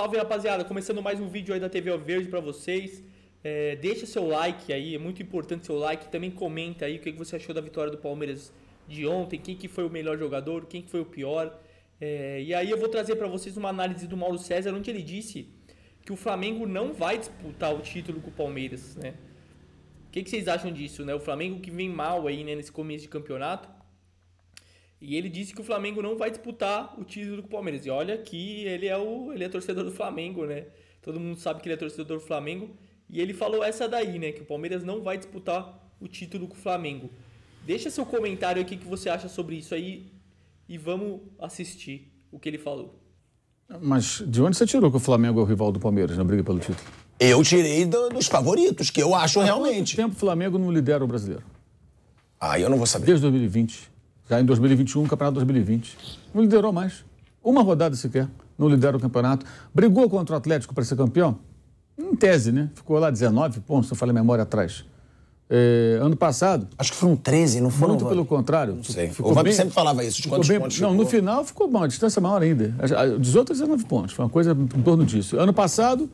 Salve rapaziada, começando mais um vídeo aí da TV Verde para vocês. É, deixa seu like aí, é muito importante seu like. Também comenta aí o que você achou da vitória do Palmeiras de ontem, quem que foi o melhor jogador, quem que foi o pior. É, e aí eu vou trazer para vocês uma análise do Mauro César, onde ele disse que o Flamengo não vai disputar o título com o Palmeiras, né? O que, que vocês acham disso, né? O Flamengo que vem mal aí né, nesse começo de campeonato e ele disse que o Flamengo não vai disputar o título com o Palmeiras. E olha que ele é o ele é torcedor do Flamengo, né? Todo mundo sabe que ele é torcedor do Flamengo. E ele falou essa daí, né? Que o Palmeiras não vai disputar o título com o Flamengo. Deixa seu comentário aqui que você acha sobre isso aí e vamos assistir o que ele falou. Mas de onde você tirou que o Flamengo é o rival do Palmeiras na briga pelo título? Eu tirei do, dos favoritos, que eu acho Há realmente. quanto tempo o Flamengo não lidera o brasileiro? Ah, eu não vou saber. Desde 2020 já em 2021, campeonato 2020. Não liderou mais. Uma rodada sequer. Não lidera o campeonato. Brigou contra o Atlético para ser campeão? Em tese, né? Ficou lá 19 pontos, se eu falei a memória atrás. É, ano passado. Acho que foram 13, não foram? Muito pelo contrário. Não sei. Ficou o Vamp sempre falava isso, de quantos bem, pontos Não, ficou? no final ficou bom, a distância é maior ainda. 18 a 19 pontos, foi uma coisa em torno disso. Ano passado,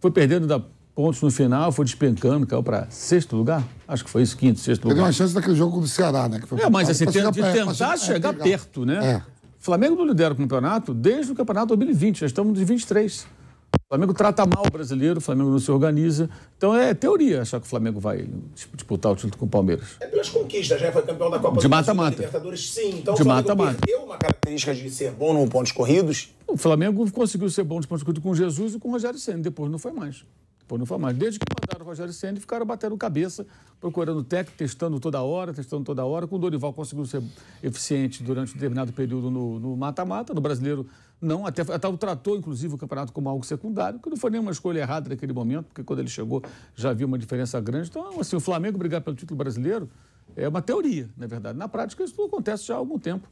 foi perdendo da pontos no final, foi despencando, caiu para sexto lugar. Acho que foi isso, quinto, sexto lugar. Teve uma chance daquele jogo do Ceará, né? é, mas assim, tenta, de tentar chegar, perto, né? É. Flamengo não lidera o campeonato desde o campeonato 2020, já estamos de 23. O Flamengo trata mal o brasileiro, o Flamengo não se organiza. Então é teoria achar que o Flamengo vai disputar o título com o Palmeiras. É pelas conquistas, né? Foi campeão da Copa de do mata, Brasil, mata. Libertadores, sim. Então de o Flamengo mata, mata. uma característica de ser bom no pontos corridos? O Flamengo conseguiu ser bom nos pontos corridos com Jesus e com o Rogério Senna, depois não foi mais. Pô, não foi mais. Desde que mandaram o Rogério Senna, ficaram batendo cabeça, procurando técnico, testando toda hora, testando toda hora. Com o Dorival conseguiu ser eficiente durante um determinado período no mata-mata, no, no, brasileiro não. Até, até tratou, inclusive, o campeonato como algo secundário, que não foi nenhuma escolha errada naquele momento, porque quando ele chegou já havia uma diferença grande. Então, assim, o Flamengo brigar pelo título brasileiro é uma teoria, na verdade. Na prática, isso acontece já há algum tempo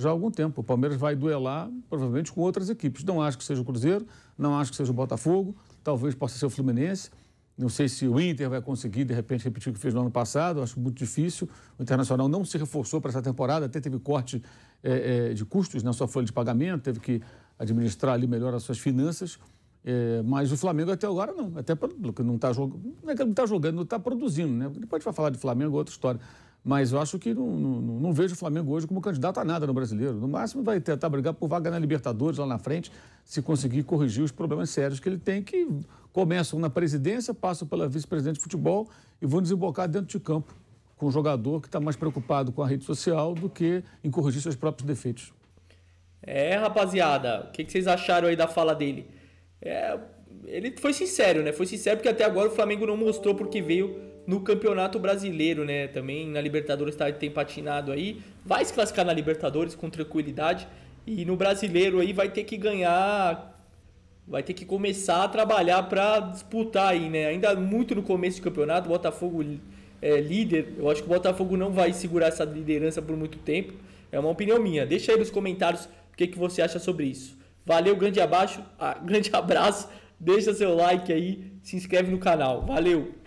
já há algum tempo. O Palmeiras vai duelar, provavelmente, com outras equipes. Não acho que seja o Cruzeiro, não acho que seja o Botafogo, talvez possa ser o Fluminense. Não sei se o Inter vai conseguir, de repente, repetir o que fez no ano passado. Acho muito difícil. O Internacional não se reforçou para essa temporada, até teve corte é, é, de custos na sua folha de pagamento, teve que administrar ali melhor as suas finanças. É, mas o Flamengo até agora não. Até porque não está jogando. Não é que ele não está jogando, não está produzindo, né? Depois a gente vai falar de Flamengo, é outra história. Mas eu acho que não, não, não, vejo o Flamengo hoje como candidato a nada no brasileiro. No máximo vai tentar brigar por vaga na Libertadores lá na frente, se conseguir corrigir os problemas sérios que ele tem, que começam na presidência, passam pela vice-presidente de futebol e vão desembocar dentro de campo com um jogador que está mais preocupado com a rede social do que em corrigir seus próprios defeitos. É, rapaziada, o que, que vocês acharam aí da fala dele? É, ele foi sincero, né? Foi sincero porque até agora o Flamengo não mostrou porque veio no Campeonato Brasileiro, né? Também na Libertadores está tem patinado aí. Vai se classificar na Libertadores com tranquilidade. E no Brasileiro aí vai ter que ganhar. Vai ter que começar a trabalhar para disputar aí, né? Ainda muito no começo do campeonato, Botafogo é líder. Eu acho que o Botafogo não vai segurar essa liderança por muito tempo. É uma opinião minha. Deixa aí nos comentários o que, que você acha sobre isso. Valeu, grande abaixo, ah, grande abraço. Deixa seu like aí, se inscreve no canal. Valeu!